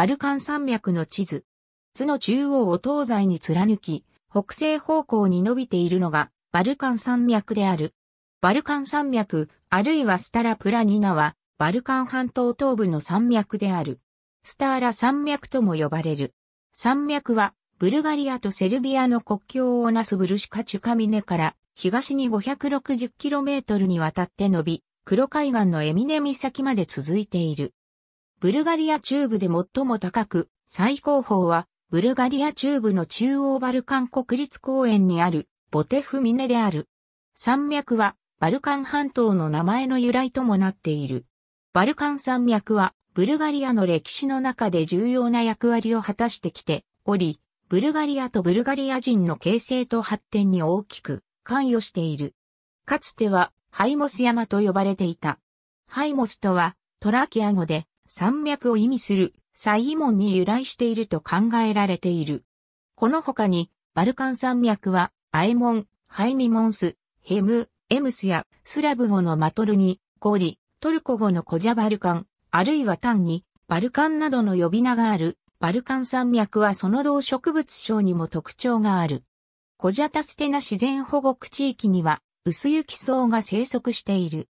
バルカン山脈の地図。図の中央を東西に貫き、北西方向に伸びているのがバルカン山脈である。バルカン山脈、あるいはスタラプラニナは、バルカン半島東部の山脈である。スターラ山脈とも呼ばれる。山脈は、ブルガリアとセルビアの国境をなすブルシカチュカミネから東に 560km にわたって伸び、黒海岸のエミネ岬まで続いている。ブルガリア中部で最も高く、最高峰は、ブルガリア中部の中央バルカン国立公園にある、ボテフミネである。山脈は、バルカン半島の名前の由来ともなっている。バルカン山脈は、ブルガリアの歴史の中で重要な役割を果たしてきており、ブルガリアとブルガリア人の形成と発展に大きく関与している。かつてはハイモス山と呼ばれていた。ハイモスとはトラキア語で山脈を意味するサイモンに由来していると考えられている。この他に、バルカン山脈は、アエモン、ハイミモンス、ヘム、エムスや、スラブ語のマトルニ、ゴリ、トルコ語のコジャバルカン、あるいは単に、バルカンなどの呼び名がある、バルカン山脈はその動植物省にも特徴がある。コジャタステナ自然保護区地域には、薄雪草が生息している。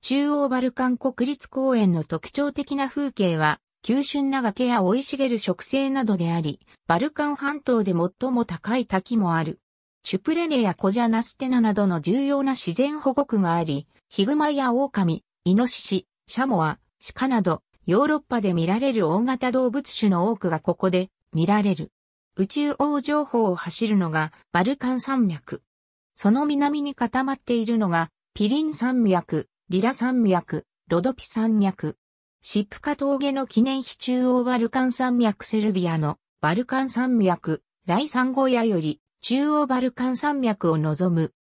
中央バルカン国立公園の特徴的な風景は、急峻な崖や生い茂る植生などであり、バルカン半島で最も高い滝もある。シュプレネやコジャナステナなどの重要な自然保護区があり、ヒグマやオオカミ、イノシシ、シャモア、鹿など、ヨーロッパで見られる大型動物種の多くがここで見られる。宇宙王情報を走るのがバルカン山脈。その南に固まっているのがピリン山脈、リラ山脈、ロドピ山脈。シップカ峠の記念碑中央バルカン山脈セルビアのバルカン山脈、ライサンゴヤより中央バルカン山脈を望む。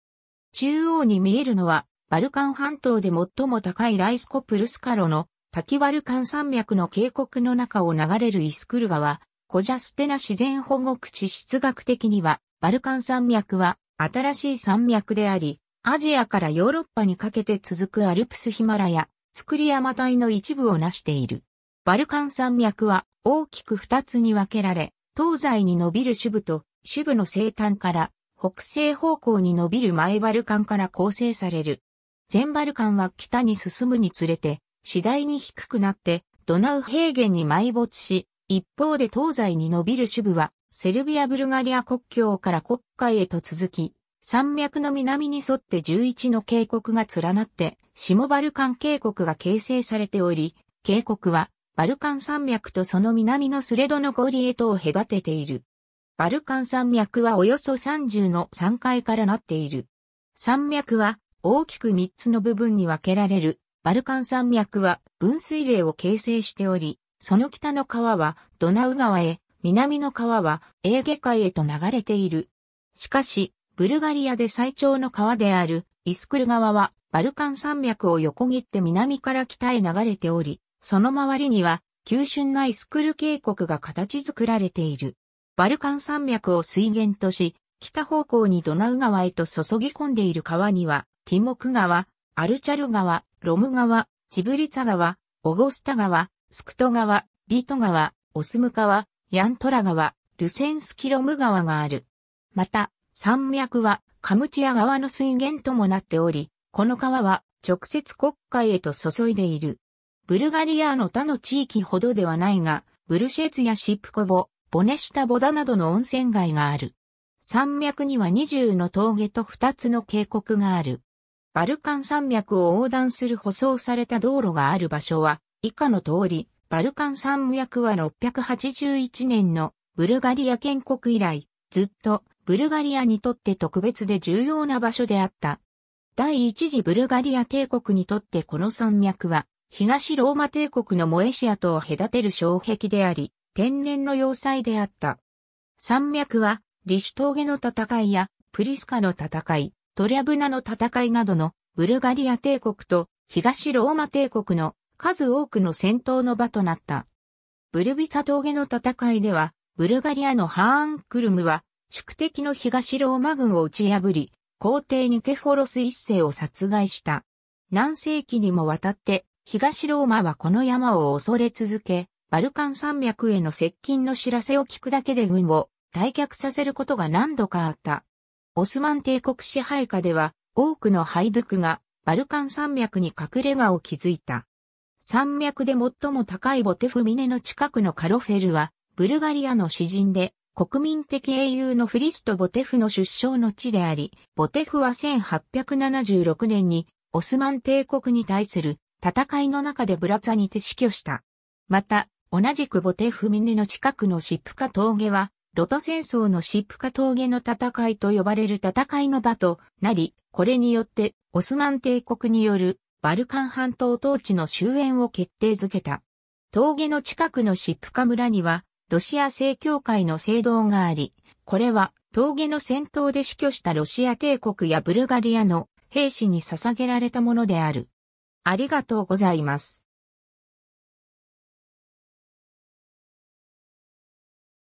中央に見えるのはバルカン半島で最も高いライスコプルスカロの滝バルカン山脈の渓谷の中を流れるイスクル川、コジャステナ自然保護区地質学的にはバルカン山脈は新しい山脈であり、アジアからヨーロッパにかけて続くアルプスヒマラヤ、作り山帯の一部を成している。バルカン山脈は大きく二つに分けられ、東西に伸びる主部と主部の西端から北西方向に伸びる前バルカンから構成される。全バルカンは北に進むにつれて、次第に低くなって、ドナウ平原に埋没し、一方で東西に伸びる主部は、セルビア・ブルガリア国境から国海へと続き、山脈の南に沿って11の渓谷が連なって、下バルカン渓谷が形成されており、渓谷は、バルカン山脈とその南のスレドのゴリエとを隔てている。バルカン山脈はおよそ30の3階からなっている。山脈は大きく3つの部分に分けられる。バルカン山脈は分水嶺を形成しており、その北の川はドナウ川へ、南の川はエーゲ海へと流れている。しかし、ブルガリアで最長の川であるイスクル川はバルカン山脈を横切って南から北へ流れており、その周りには急峻なイスクル渓谷が形作られている。バルカン山脈を水源とし、北方向にドナウ川へと注ぎ込んでいる川には、ティモク川、アルチャル川、ロム川、チブリツァ川、オゴスタ川、スクト川、リト川、オスム川、ヤントラ川、ルセンスキロム川がある。また、山脈はカムチア川の水源ともなっており、この川は直接国会へと注いでいる。ブルガリアの他の地域ほどではないが、ブルシェツやシップコボ、ボネシタボダなどの温泉街がある。山脈には20の峠と2つの渓谷がある。バルカン山脈を横断する舗装された道路がある場所は、以下の通り、バルカン山脈は681年のブルガリア建国以来、ずっとブルガリアにとって特別で重要な場所であった。第一次ブルガリア帝国にとってこの山脈は、東ローマ帝国のモエシアとを隔てる障壁であり、天然の要塞であった。山脈は、リシュ峠の戦いや、プリスカの戦い、トリャブナの戦いなどの、ブルガリア帝国と東ローマ帝国の数多くの戦闘の場となった。ブルビサ峠の戦いでは、ブルガリアのハーン・クルムは宿敵の東ローマ軍を打ち破り、皇帝ニケフォロス一世を殺害した。何世紀にもわたって、東ローマはこの山を恐れ続け、バルカン山脈への接近の知らせを聞くだけで軍を退却させることが何度かあった。オスマン帝国支配下では、多くのハイドゥクがバルカン山脈に隠れ家を築いた。山脈で最も高いボテフミネの近くのカロフェルは、ブルガリアの詩人で、国民的英雄のフリスト・ボテフの出生の地であり、ボテフは1876年にオスマン帝国に対する戦いの中でブラザにて死去した。また、同じくボテフ峰の近くのシップカ峠は、ロト戦争のシップカ峠の戦いと呼ばれる戦いの場となり、これによってオスマン帝国によるバルカン半島統治の終焉を決定づけた。峠の近くのシップカ村には、ロシア正教会の聖堂があり、これは峠の戦闘で死去したロシア帝国やブルガリアの兵士に捧げられたものである。ありがとうございます。